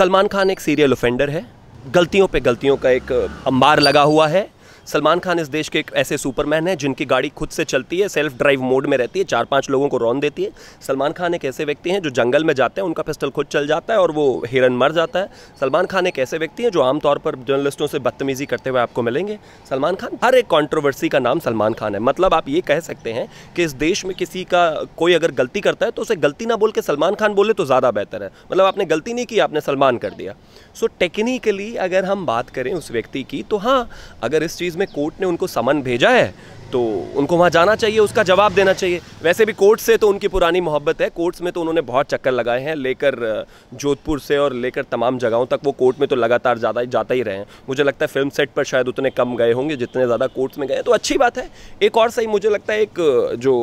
सलमान खान एक serial offender है गलतियों पे गलतियों का एक अंबार लगा हुआ है सलमान खान इस देश के एक ऐसे सुपरमैन है जिनकी गाड़ी खुद से चलती है सेल्फ ड्राइव मोड में रहती है चार पांच लोगों को रौन देती है सलमान खान एक ऐसे व्यक्ति हैं जो जंगल में जाते हैं उनका पिस्टल खुद चल जाता है और वो हिरन मर जाता है सलमान खान एक ऐसे व्यक्ति हैं जो आमतौर पर जर्नलिस्टों से बदतमीजी करते हुए आपको मिलेंगे सलमान खान हर एक कॉन्ट्रोवर्सी का नाम सलमान खान है मतलब आप ये कह सकते हैं कि इस देश में किसी का कोई अगर गलती करता है तो उसे गलती ना बोल के सलमान खान बोले तो ज़्यादा बेहतर है मतलब आपने गलती नहीं की आपने सलमान कर दिया सो टेक्निकली अगर हम बात करें उस व्यक्ति की तो हाँ अगर इस चीज़ में कोर्ट ने उनको समन भेजा है तो उनको वहाँ जाना चाहिए उसका जवाब देना चाहिए वैसे भी कोर्ट से तो उनकी पुरानी मोहब्बत है कोर्ट्स में तो उन्होंने बहुत चक्कर लगाए हैं लेकर जोधपुर से और लेकर तमाम जगहों तक वो कोर्ट में तो लगातार ज़्यादा जाता ही रहे हैं मुझे लगता है फिल्म सेट पर शायद उतने कम गए होंगे जितने ज़्यादा कोर्ट्स में गए तो अच्छी बात है एक और सही मुझे लगता है एक जो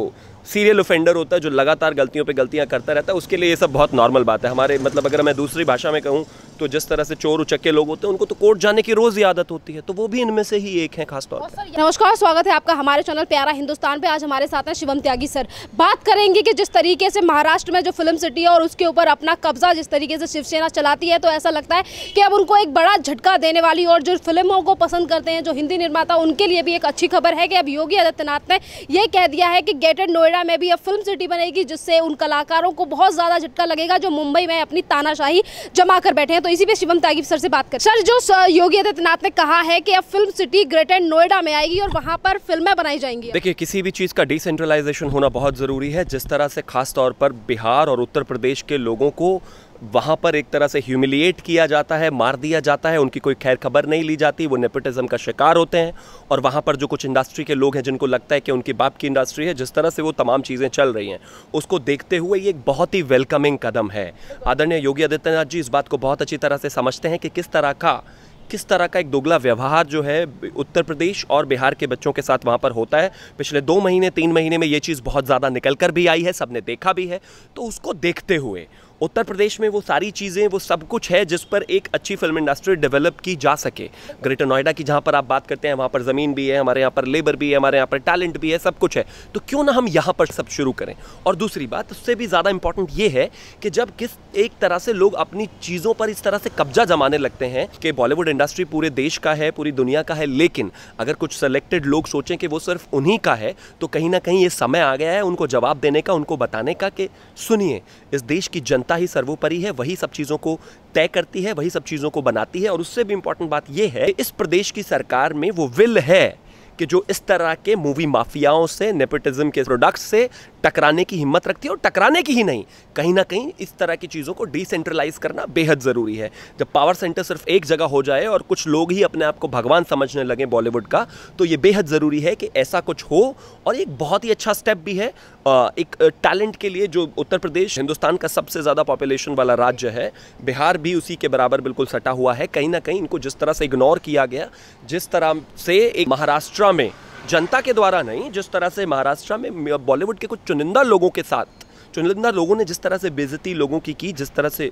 सीरियल ऑफेंडर होता है जो लगातार गलतियों पर गलतियाँ करता रहता है उसके लिए ये सब बहुत नॉर्मल बात है हमारे मतलब अगर मैं दूसरी भाषा में कहूँ तो जिस तरह से चोर उचक्के लोग होते हैं उनको तो कोर्ट जाने की रोज़ ही आदत होती है तो वो भी इनमें से ही एक है खासतौर पर नमस्कार स्वागत है आपका हमारे चैनल प्यारा हिंदुस्तान पे आज हमारे साथ हैं शिवम त्यागी सर बात करेंगे कि जिस तरीके से महाराष्ट्र में जो फिल्म सिटी है और उसके ऊपर अपना कब्जा जिस तरीके से शिवसेना चलाती है तो ऐसा लगता है कि अब उनको एक बड़ा झटका देने वाली और जो फिल्मों को पसंद करते हैं जो हिंदी निर्माता उनके लिए भी एक अच्छी खबर है कि अब योगी आदित्यनाथ ने यह कह दिया है कि ग्रेटर नोएडा में भी अब फिल्म सिटी बनेगी जिससे उन कलाकारों को बहुत ज़्यादा झटका लगेगा जो मुंबई में अपनी तानाशाही जमा कर बैठे हैं तो तो इसी पे शिवम तागिब सर से बात कर सर जो योगी आदित्यनाथ ने कहा है कि अब फिल्म सिटी ग्रेटर नोएडा में आएगी और वहाँ पर फिल्में बनाई जाएंगी देखिए किसी भी चीज़ का डिसेंट्रलाइजेशन होना बहुत ज़रूरी है जिस तरह से खास तौर पर बिहार और उत्तर प्रदेश के लोगों को वहाँ पर एक तरह से ह्यूमिलिएट किया जाता है मार दिया जाता है उनकी कोई खैर खबर नहीं ली जाती वो नेपोटिज्म का शिकार होते हैं और वहाँ पर जो कुछ इंडस्ट्री के लोग हैं जिनको लगता है कि उनकी बाप की इंडस्ट्री है जिस तरह से वो तमाम चीज़ें चल रही हैं उसको देखते हुए ये एक बहुत ही वेलकमिंग कदम है आदरणीय योगी आदित्यनाथ जी इस बात को बहुत अच्छी तरह से समझते हैं कि किस तरह का किस तरह का एक दोगला व्यवहार जो है उत्तर प्रदेश और बिहार के बच्चों के साथ वहाँ पर होता है पिछले दो महीने तीन महीने में ये चीज़ बहुत ज़्यादा निकल कर भी आई है सबने देखा भी है तो उसको देखते हुए उत्तर प्रदेश में वो सारी चीज़ें वो सब कुछ है जिस पर एक अच्छी फिल्म इंडस्ट्री डेवलप की जा सके ग्रेटर नोएडा की जहाँ पर आप बात करते हैं वहाँ पर ज़मीन भी है हमारे यहाँ पर लेबर भी है हमारे यहाँ पर टैलेंट भी है सब कुछ है तो क्यों ना हम यहाँ पर सब शुरू करें और दूसरी बात उससे भी ज़्यादा इंपॉर्टेंट ये है कि जब किस एक तरह से लोग अपनी चीज़ों पर इस तरह से कब्जा जमाने लगते हैं कि बॉलीवुड इंडस्ट्री पूरे देश का है पूरी दुनिया का है लेकिन अगर कुछ सेलेक्टेड लोग सोचें कि वो सिर्फ उन्हीं का है तो कहीं ना कहीं ये समय आ गया है उनको जवाब देने का उनको बताने का कि सुनिए इस देश की जनता जनता ही सर्वोपरि है वही सब चीज़ों को तय करती है वही सब चीज़ों को बनाती है और उससे भी इंपॉर्टेंट बात यह है इस प्रदेश की सरकार में वो विल है कि जो इस तरह के मूवी माफियाओं से नेपोटिज्म के प्रोडक्ट्स से टकराने की हिम्मत रखती है और टकराने की ही नहीं कहीं ना कहीं इस तरह की चीज़ों को डिसेंट्रलाइज करना बेहद ज़रूरी है जब पावर सेंटर सिर्फ एक जगह हो जाए और कुछ लोग ही अपने आप को भगवान समझने लगे बॉलीवुड का तो ये बेहद ज़रूरी है कि ऐसा कुछ हो और एक बहुत ही अच्छा स्टेप भी है एक टैलेंट के लिए जो उत्तर प्रदेश हिंदुस्तान का सबसे ज़्यादा पॉपुलेशन वाला राज्य है बिहार भी उसी के बराबर बिल्कुल सटा हुआ है कहीं ना कहीं इनको जिस तरह से इग्नोर किया गया जिस तरह से एक महाराष्ट्र महाराष्ट्र में जनता के द्वारा नहीं जिस तरह से महाराष्ट्र में बॉलीवुड के कुछ चुनिंदा लोगों के साथ चुनिंदा लोगों ने जिस तरह से बेजती लोगों की की जिस तरह से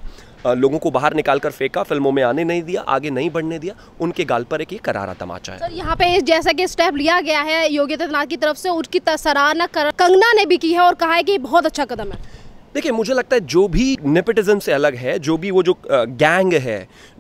लोगों को बाहर निकाल कर फेंका फिल्मों में आने नहीं दिया आगे नहीं बढ़ने दिया उनके गाल पर एक ये करारा तमाचा है सर यहाँ पे जैसा कि स्टेप लिया गया है योगी आदित्यनाथ की तरफ से उसकी सराहना कंगना ने भी की है और कहा है कि बहुत अच्छा कदम है देखिए मुझे लगता है जो भी नेपोटिज्म से अलग है जो भी वो जो गैंग है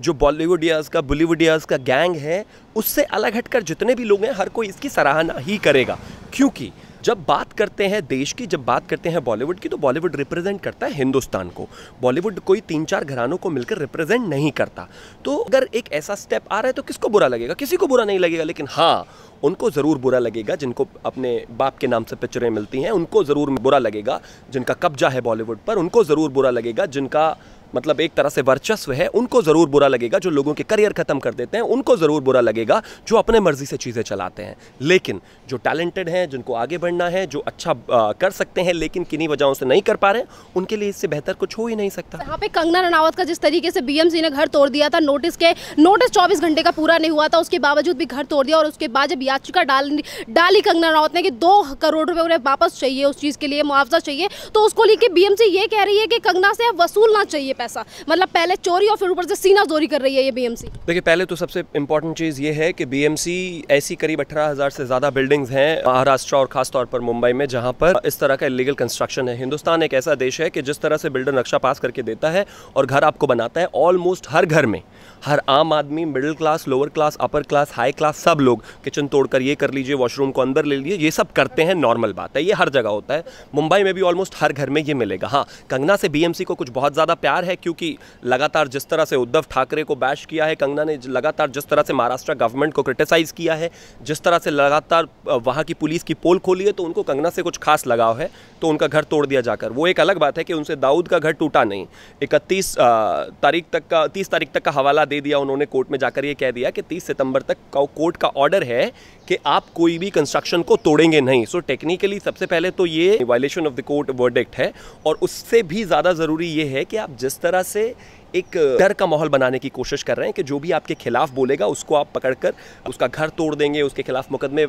जो बॉलीवुड का बॉलीवुड का गैंग है उससे अलग हटकर जितने भी लोग हैं हर कोई इसकी सराहना ही करेगा क्योंकि जब बात करते हैं देश की जब बात करते हैं बॉलीवुड की तो बॉलीवुड रिप्रेजेंट करता है हिंदुस्तान को बॉलीवुड कोई तीन चार घरानों को मिलकर रिप्रेजेंट नहीं करता तो अगर एक ऐसा स्टेप आ रहा है तो किसको बुरा लगेगा किसी को बुरा नहीं लगेगा लेकिन हाँ उनको ज़रूर बुरा लगेगा जिनको अपने बाप के नाम से पिक्चरें मिलती हैं उनको ज़रूर बुरा लगेगा जिनका कब्जा है बॉलीवुड पर उनको ज़रूर बुरा लगेगा जिनका मतलब एक तरह से वर्चस्व है उनको ज़रूर बुरा लगेगा जो लोगों के करियर ख़त्म कर देते हैं उनको ज़रूर बुरा लगेगा जो अपने मर्ज़ी से चीज़ें चलाते हैं लेकिन जो टैलेंटेड हैं जिनको आगे बढ़ना है जो अच्छा आ, कर सकते हैं लेकिन किन्हीं वजहों से नहीं कर पा रहे उनके लिए इससे बेहतर कुछ हो ही नहीं सकता यहाँ पे कंगना रनावत का जिस तरीके से बीएमसी ने घर तोड़ दिया था नोटिस के नोटिस चौबीस घंटे का पूरा नहीं हुआ था उसके बावजूद भी घर तोड़ दिया और उसके बाद जब याचिका डाल डाली कंगना रनावत ने कि दो करोड़ रुपये उन्हें वापस चाहिए उस चीज़ के लिए मुआवजा चाहिए तो उसको लेकर बीएमसी ये कह रही है कि कंगना से वसूलना चाहिए पैसा मतलब पहले चोरी और फिर ऊपर से सीना चोरी कर रही है ये बीएमसी देखिए पहले तो सबसे इम्पोर्टेंट चीज़ ये है कि बीएमसी ऐसी करीब अठारह हज़ार से ज़्यादा बिल्डिंग्स हैं महाराष्ट्र और खासतौर पर मुंबई में जहाँ पर इस तरह का इलीगल कंस्ट्रक्शन है हिंदुस्तान एक ऐसा देश है कि जिस तरह से बिल्डर नक्शा पास करके देता है और घर आपको बनाता है ऑलमोस्ट हर घर में हर आम आदमी middle class lower class upper class high class सब लोग किचन तोड़कर ये कर लीजिए वॉशरूम को अंदर ले लीजिए ये सब करते हैं नॉर्मल बात है ये हर जगह होता है मुंबई में भी ऑलमोस्ट हर घर में ये मिलेगा हाँ कंगना से बी को कुछ बहुत ज़्यादा प्यार है क्योंकि लगातार जिस तरह से उद्धव ठाकरे को बैश किया है कंगना ने लगातार जिस तरह से महाराष्ट्र गवर्नमेंट को क्रिटिसाइज़ किया है जिस तरह से लगातार वहाँ की पुलिस की पोल खोली है तो उनको कंगना से कुछ खास लगाव है तो उनका घर तोड़ दिया जाकर वो एक अलग बात है कि उनसे दाऊद का घर टूटा नहीं इकतीस तारीख तक का तीस तारीख तक का हवाला दे दिया उन्होंने कोर्ट में जाकर ये कह दिया कि 30 सितंबर तक कोर्ट का ऑर्डर है कि आप कोई भी कंस्ट्रक्शन को तोड़ेंगे नहीं सो so, टेक्निकली सबसे पहले तो ये violation of the court verdict है और उससे भी ज़्यादा ज़रूरी ये है कि आप जिस तरह से एक डर का माहौल बनाने की कोशिश कर रहे हैं कि जो भी आपके खिलाफ बोलेगा उसको आप पकड़कर उसका घर तोड़ देंगे उसके खिलाफ मुकदमे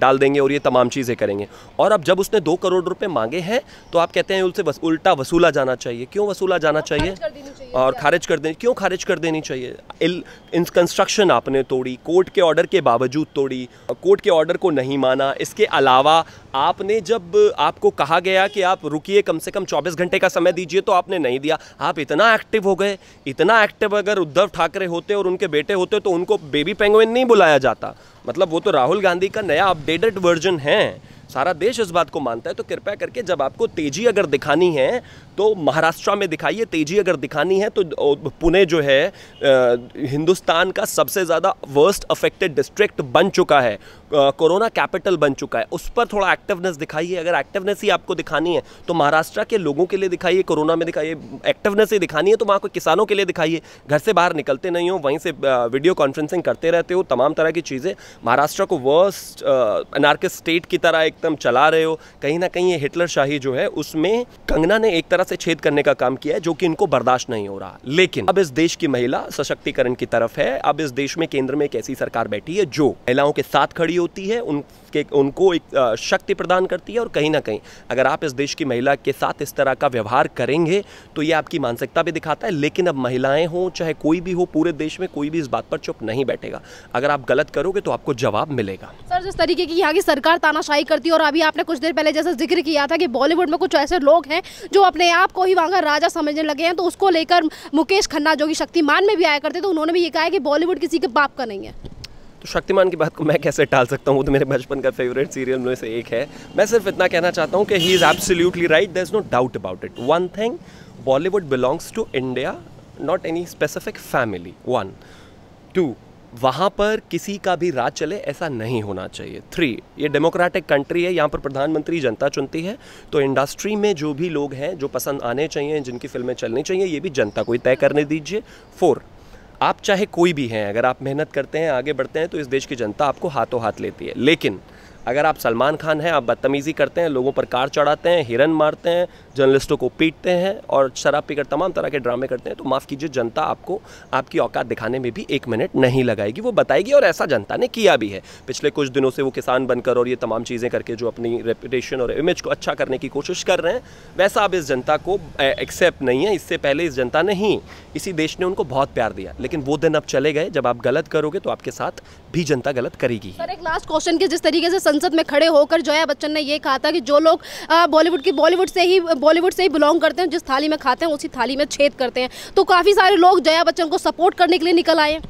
डाल देंगे और ये तमाम चीज़ें करेंगे और अब जब उसने दो करोड़ रुपये मांगे हैं तो आप कहते हैं उनसे उल्टा वसूला जाना चाहिए क्यों वसूला जाना चाहिए और खारिज कर देनी क्यों खारिज कर देनी चाहिए कंस्ट्रक्शन आपने तोड़ी कोर्ट के ऑर्डर के बावजूद तोड़ी कोर्ट के ऑर्डर को नहीं माना इसके अलावा आपने जब आपको कहा गया कि आप रुकिए कम से कम 24 घंटे का समय दीजिए तो आपने नहीं दिया आप इतना एक्टिव हो गए इतना एक्टिव अगर उद्धव ठाकरे होते और उनके बेटे होते तो उनको बेबी पेंगुइन नहीं बुलाया जाता मतलब वो तो राहुल गांधी का नया अपडेटेड वर्जन है सारा देश इस बात को मानता है तो कृपया करके जब आपको तेजी अगर दिखानी है तो महाराष्ट्र में दिखाइए तेजी अगर दिखानी है तो पुणे जो है हिंदुस्तान का सबसे ज़्यादा वर्स्ट अफेक्टेड डिस्ट्रिक्ट बन चुका है कोरोना कैपिटल बन चुका है उस पर थोड़ा एक्टिवनेस दिखाइए अगर एक्टिवनेस ही आपको दिखानी है तो महाराष्ट्र के लोगों के लिए दिखाइए कोरोना में दिखाइए एक्टिवनेस ही दिखानी है तो वहाँ को किसानों के लिए दिखाइए घर से बाहर निकलते नहीं हो वहीं से वीडियो कॉन्फ्रेंसिंग करते रहते हो तमाम तरह की चीज़ें महाराष्ट्र को वर्स्ट अनार्किस स्टेट की तरह एकदम चला रहे हो कहीं ना कहीं ये हिटलर शाही जो है उसमें कंगना ने एक तरह से छेद करने का काम किया है जो कि इनको बर्दाश्त नहीं हो रहा लेकिन अब इस देश की महिला सशक्तिकरण की तरफ है अब इस देश में केंद्र में एक ऐसी सरकार बैठी है जो महिलाओं के साथ खड़ी भी होती है उनके उनको एक शक्ति प्रदान करती है और कहीं ना कहीं अगर आप इस देश की महिला के साथ इस तरह का व्यवहार करेंगे तो ये आपकी मानसिकता भी दिखाता है लेकिन अब महिलाएं हों चाहे कोई भी हो पूरे देश में कोई भी इस बात पर चुप नहीं बैठेगा अगर आप गलत करोगे तो आपको जवाब मिलेगा सर जिस तरीके की यहाँ की सरकार तानाशाही करती है और अभी आपने कुछ देर पहले जैसा जिक्र किया था कि बॉलीवुड में कुछ ऐसे लोग हैं जो अपने आप को ही वहाँ राजा समझने लगे हैं तो उसको लेकर मुकेश खन्ना जो कि शक्तिमान में भी आया करते तो उन्होंने भी ये कहा कि बॉलीवुड किसी के बाप का नहीं है तो शक्तिमान की बात को मैं कैसे टाल सकता हूँ वो तो मेरे बचपन का फेवरेट सीरियल में से एक है मैं सिर्फ इतना कहना चाहता हूँ कि he is absolutely right there is no doubt about it one thing Bollywood belongs to India not any specific family one two वहाँ पर किसी का भी राज चले ऐसा नहीं होना चाहिए थ्री ये डेमोक्रेटिक कंट्री है यहाँ पर प्रधानमंत्री जनता चुनती है तो इंडस्ट्री में जो भी लोग हैं जो पसंद आने चाहिए जिनकी फिल्में चलनी चाहिए ये भी जनता को ही तय करने दीजिए फोर आप चाहे कोई भी हैं अगर आप मेहनत करते हैं आगे बढ़ते हैं तो इस देश की जनता आपको हाथों हाथ लेती है लेकिन अगर आप सलमान खान हैं आप बदतमीज़ी करते हैं लोगों पर कार चढ़ाते हैं हिरन मारते हैं जर्नलिस्टों को पीटते हैं और शराब पीकर तमाम तरह के ड्रामे करते हैं तो माफ़ कीजिए जनता आपको आपकी औकात दिखाने में भी एक मिनट नहीं लगाएगी वो बताएगी और ऐसा जनता ने किया भी है पिछले कुछ दिनों से वो किसान बनकर और ये तमाम चीज़ें करके जो अपनी रेपुटेशन और इमेज को अच्छा करने की कोशिश कर रहे हैं वैसा अब इस जनता को एक्सेप्ट नहीं है इससे पहले इस जनता ने ही इसी देश ने उनको बहुत प्यार दिया लेकिन वो दिन अब चले गए जब आप गलत करोगे तो आपके साथ भी जनता गलत करेगी सर एक लास्ट क्वेश्चन के जिस तरीके से संसद में खड़े होकर जोया बच्चन ने ये कहा था कि जो लोग बॉलीवुड की बॉलीवुड से ही बॉलीवुड से ही बिलोंग करते हैं जिस थाली में खाते हैं उसी थाली में छेद करते हैं तो काफ़ी सारे लोग जया बच्चन को सपोर्ट करने के लिए निकल आए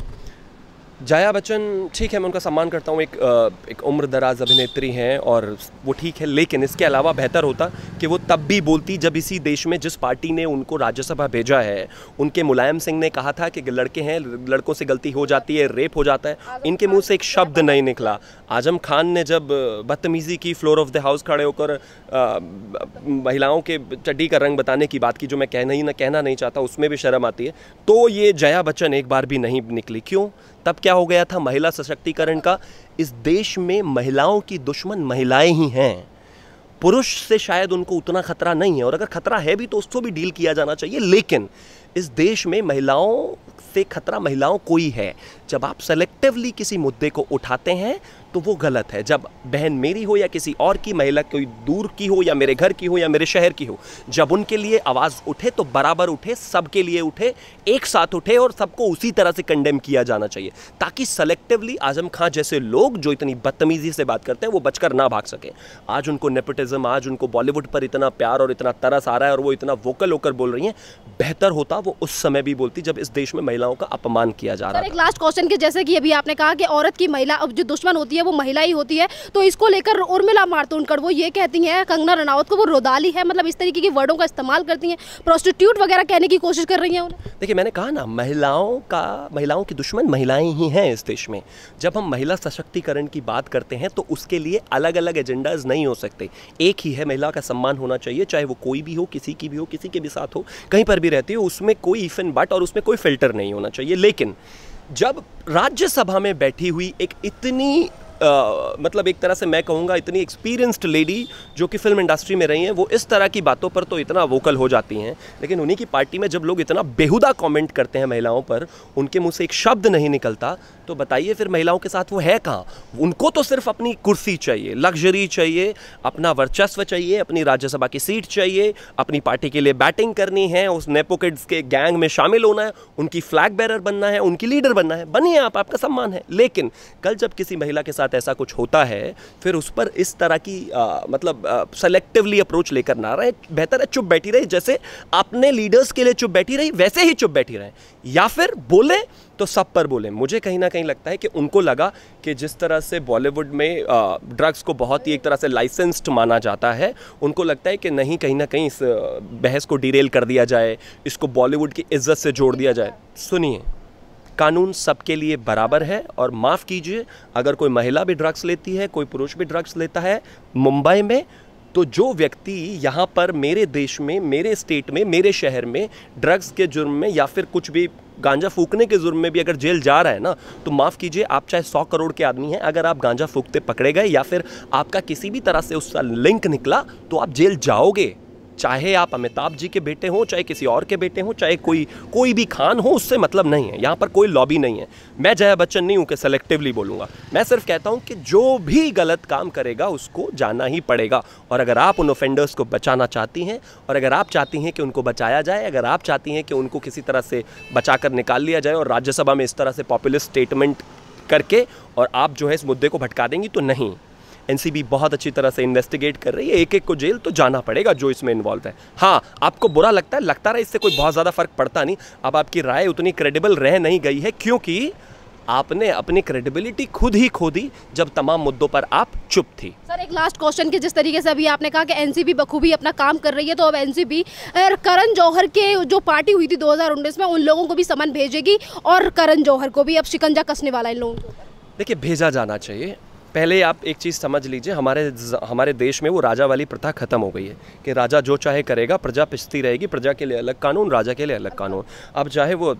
जया बच्चन ठीक है मैं उनका सम्मान करता हूँ एक एक उम्र दराज अभिनेत्री हैं और वो ठीक है लेकिन इसके अलावा बेहतर होता कि वो तब भी बोलती जब इसी देश में जिस पार्टी ने उनको राज्यसभा भेजा है उनके मुलायम सिंह ने कहा था कि लड़के हैं लड़कों से गलती हो जाती है रेप हो जाता है इनके मुंह से एक शब्द नहीं निकला आजम खान ने जब बदतमीज़ी की फ्लोर ऑफ द हाउस खड़े होकर महिलाओं के चड्डी का रंग बताने की बात की जो मैं कहना ही ना कहना नहीं चाहता उसमें भी शर्म आती है तो ये जया बच्चन एक बार भी नहीं निकली क्यों तब क्या हो गया था महिला सशक्तिकरण का इस देश में महिलाओं की दुश्मन महिलाएं ही हैं पुरुष से शायद उनको उतना खतरा नहीं है और अगर खतरा है भी तो उसको भी डील किया जाना चाहिए लेकिन इस देश में महिलाओं से खतरा महिलाओं को ही है जब आप सेलेक्टिवली किसी मुद्दे को उठाते हैं तो वो गलत है जब बहन मेरी हो या किसी और की महिला कोई दूर की हो या मेरे घर की हो या मेरे शहर की हो जब उनके लिए आवाज़ उठे तो बराबर उठे सबके लिए उठे एक साथ उठे और सबको उसी तरह से कंडेम किया जाना चाहिए ताकि सेलेक्टिवली आजम खां जैसे लोग जो इतनी बदतमीजी से बात करते हैं वो बचकर ना भाग सकें आज उनको नेपोटिज्म आज उनको बॉलीवुड पर इतना प्यार और इतना तरस आ रहा है और वो इतना वोकल होकर बोल रही हैं बेहतर होता वो उस समय भी बोलती जब इस देश में महिलाओं का अपमान किया जा रहा है लास्ट क्वेश्चन के जैसे कि अभी आपने कहा कि औरत की महिला अब जो दुश्मन होती है वो महिला ही होती है तो इसको लेकर उर्मिला मारतूनकर वो ये कहती हैं कंगना रनावत को वो रोदाली है मतलब इस तरीके की वर्डों का इस्तेमाल करती हैं प्रोस्टिट्यूट वगैरह कहने की कोशिश कर रही हैं उन्हें देखिए मैंने कहा ना महिलाओं का महिलाओं की दुश्मन महिलाएं ही हैं इस देश में जब हम महिला सशक्तिकरण की बात करते हैं तो उसके लिए अलग अलग एजेंडाज नहीं हो सकते एक ही है महिला का सम्मान होना चाहिए चाहे वो कोई भी हो किसी की भी हो किसी के भी साथ हो कहीं पर भी रहती हो उसमें कोई इफ एंड बट और उसमें कोई फिल्टर नहीं होना चाहिए लेकिन जब राज्यसभा में बैठी हुई एक इतनी आ, मतलब एक तरह से मैं कहूँगा इतनी एक्सपीरियंस्ड लेडी जो कि फिल्म इंडस्ट्री में रही हैं वो इस तरह की बातों पर तो इतना वोकल हो जाती हैं लेकिन उन्हीं की पार्टी में जब लोग इतना बेहुदा कमेंट करते हैं महिलाओं पर उनके मुंह से एक शब्द नहीं निकलता तो बताइए फिर महिलाओं के साथ वो है कहाँ उनको तो सिर्फ अपनी कुर्सी चाहिए लग्जरी चाहिए अपना वर्चस्व चाहिए अपनी राज्यसभा की सीट चाहिए अपनी पार्टी के लिए बैटिंग करनी है उस नेपोकिड्स के गैंग में शामिल होना है उनकी फ्लैग बैरर बनना है उनकी लीडर बनना है बनिए आप आपका सम्मान है लेकिन कल जब किसी महिला के साथ ऐसा कुछ होता है फिर उस पर इस तरह की आ, मतलब सेलेक्टिवली अप्रोच लेकर ना रहे बेहतर है चुप बैठी रही जैसे अपने लीडर्स के लिए चुप बैठी रही वैसे ही चुप बैठी रहे या फिर बोले तो सब पर बोले मुझे कहीं ना कहीं लगता है कि उनको लगा कि जिस तरह से बॉलीवुड में ड्रग्स को बहुत ही एक तरह से लाइसेंस्ड माना जाता है उनको लगता है कि नहीं कहीं ना कहीं इस बहस को डिरेल कर दिया जाए इसको बॉलीवुड की इज्जत से जोड़ दिया जाए सुनिए कानून सबके लिए बराबर है और माफ़ कीजिए अगर कोई महिला भी ड्रग्स लेती है कोई पुरुष भी ड्रग्स लेता है मुंबई में तो जो व्यक्ति यहाँ पर मेरे देश में मेरे स्टेट में मेरे शहर में ड्रग्स के जुर्म में या फिर कुछ भी गांजा फूकने के जुर्म में भी अगर जेल जा रहा है ना तो माफ़ कीजिए आप चाहे सौ करोड़ के आदमी हैं अगर आप गांजा फूकते पकड़े गए या फिर आपका किसी भी तरह से उसका लिंक निकला तो आप जेल जाओगे चाहे आप अमिताभ जी के बेटे हों चाहे किसी और के बेटे हों चाहे कोई कोई भी खान हो उससे मतलब नहीं है यहाँ पर कोई लॉबी नहीं है मैं जया बच्चन नहीं हूँ कि सेलेक्टिवली बोलूँगा मैं सिर्फ कहता हूँ कि जो भी गलत काम करेगा उसको जाना ही पड़ेगा और अगर आप उन ऑफेंडर्स को बचाना चाहती हैं और अगर आप चाहती हैं कि उनको बचाया जाए अगर आप चाहती हैं कि उनको किसी तरह से बचा कर निकाल लिया जाए और राज्यसभा में इस तरह से पॉपुलर स्टेटमेंट करके और आप जो है इस मुद्दे को भटका देंगी तो नहीं एनसीबी बहुत अच्छी तरह से इन्वेस्टिगेट कर रही है एक एक को जेल तो जाना पड़ेगा जो इसमें इन्वॉल्व है हाँ आपको बुरा लगता है लगता रहा इससे कोई बहुत ज़्यादा फर्क पड़ता नहीं अब आपकी राय उतनी क्रेडिबल रह नहीं गई है क्योंकि आपने अपनी क्रेडिबिलिटी खुद ही खो दी जब तमाम मुद्दों पर आप चुप थी सर एक लास्ट क्वेश्चन के जिस तरीके से अभी आपने कहा कि एनसीबी बखूबी अपना काम कर रही है तो अब एनसीबी करण जौहर के जो पार्टी हुई थी 2019 में उन लोगों को भी समन भेजेगी और करण जौहर को भी अब शिकंजा कसने वाला है इन लोगों को देखिए भेजा जाना चाहिए पहले आप एक चीज़ समझ लीजिए हमारे हमारे देश में वो राजा वाली प्रथा खत्म हो गई है कि राजा जो चाहे करेगा प्रजा पिछती रहेगी प्रजा के लिए अलग कानून राजा के लिए अलग कानून अब चाहे वो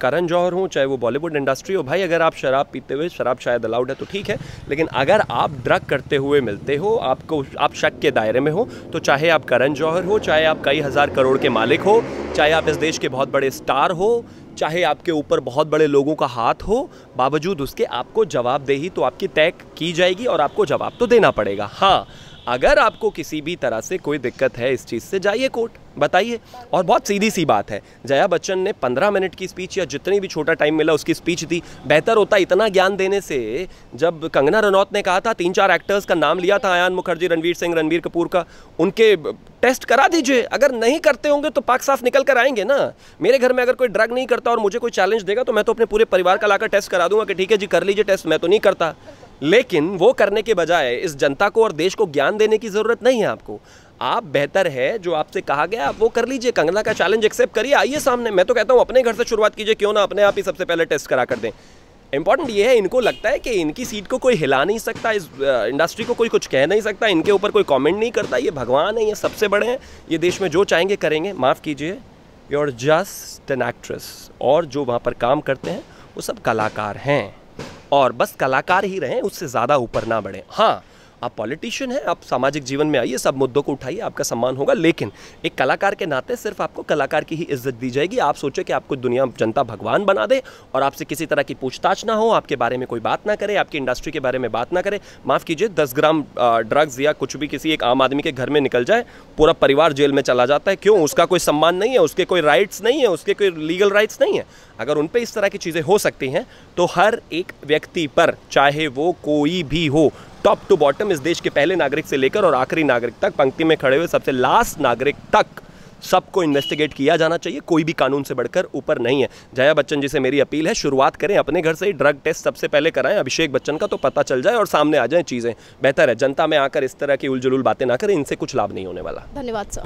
करण जौहर हो चाहे वो बॉलीवुड इंडस्ट्री हो भाई अगर आप शराब पीते हुए शराब शायद अलाउड है तो ठीक है लेकिन अगर आप ड्रग करते हुए मिलते हो आपको आप शक के दायरे में हो तो चाहे आप करण जौहर हो चाहे आप कई हज़ार करोड़ के मालिक हो चाहे आप इस देश के बहुत बड़े स्टार हो चाहे आपके ऊपर बहुत बड़े लोगों का हाथ हो बावजूद उसके आपको जवाबदेही तो आपकी तय की जाएगी और आपको जवाब तो देना पड़ेगा हाँ अगर आपको किसी भी तरह से कोई दिक्कत है इस चीज़ से जाइए कोर्ट बताइए और बहुत सीधी सी बात है जया बच्चन ने पंद्रह मिनट की स्पीच या जितनी भी छोटा टाइम मिला उसकी स्पीच दी बेहतर होता इतना ज्ञान देने से जब कंगना रनौत ने कहा था तीन चार एक्टर्स का नाम लिया था आयान मुखर्जी रणवीर सिंह रणवीर कपूर का उनके टेस्ट करा दीजिए अगर नहीं करते होंगे तो पाक साफ निकल कर आएंगे ना मेरे घर में अगर कोई ड्रग नहीं करता और मुझे कोई चैलेंज देगा तो मैं तो अपने पूरे परिवार का लाकर टेस्ट करा दूंगा कि ठीक है जी कर लीजिए टेस्ट मैं तो नहीं करता लेकिन वो करने के बजाय इस जनता को और देश को ज्ञान देने की ज़रूरत नहीं है आपको आप बेहतर है जो आपसे कहा गया आप वो कर लीजिए कंगना का चैलेंज एक्सेप्ट करिए आइए सामने मैं तो कहता हूँ अपने घर से शुरुआत कीजिए क्यों ना अपने आप ही सबसे पहले टेस्ट करा कर दें इंपॉर्टेंट ये है इनको लगता है कि इनकी सीट को कोई हिला नहीं सकता इस इंडस्ट्री को कोई कुछ कह नहीं सकता इनके ऊपर कोई कमेंट नहीं करता ये भगवान है ये सबसे बड़े हैं ये देश में जो चाहेंगे करेंगे माफ़ कीजिए you are just an actress और जो वहाँ पर काम करते हैं वो सब कलाकार हैं और बस कलाकार ही रहें उससे ज़्यादा ऊपर ना बढ़ें हाँ आप पॉलिटिशियन हैं आप सामाजिक जीवन में आइए सब मुद्दों को उठाइए आपका सम्मान होगा लेकिन एक कलाकार के नाते सिर्फ आपको कलाकार की ही इज्जत दी जाएगी आप सोचो कि आपको दुनिया जनता भगवान बना दे और आपसे किसी तरह की पूछताछ ना हो आपके बारे में कोई बात ना करे आपकी इंडस्ट्री के बारे में बात ना करे माफ़ कीजिए दस ग्राम ड्रग्स या कुछ भी किसी एक आम आदमी के घर में निकल जाए पूरा परिवार जेल में चला जाता है क्यों उसका कोई सम्मान नहीं है उसके कोई राइट्स नहीं है उसके कोई लीगल राइट्स नहीं है अगर उन पर इस तरह की चीज़ें हो सकती हैं तो हर एक व्यक्ति पर चाहे वो कोई भी हो टॉप टू बॉटम इस देश के पहले नागरिक से लेकर और आखिरी नागरिक तक पंक्ति में खड़े हुए सबसे लास्ट नागरिक तक सबको इन्वेस्टिगेट किया जाना चाहिए कोई भी कानून से बढ़कर ऊपर नहीं है जया बच्चन जी से मेरी अपील है शुरुआत करें अपने घर से ही ड्रग टेस्ट सबसे पहले कराएं अभिषेक बच्चन का तो पता चल जाए और सामने आ जाए चीज़ें बेहतर है जनता में आकर इस तरह की उलझुल बातें ना करें इनसे कुछ लाभ नहीं होने वाला धन्यवाद सर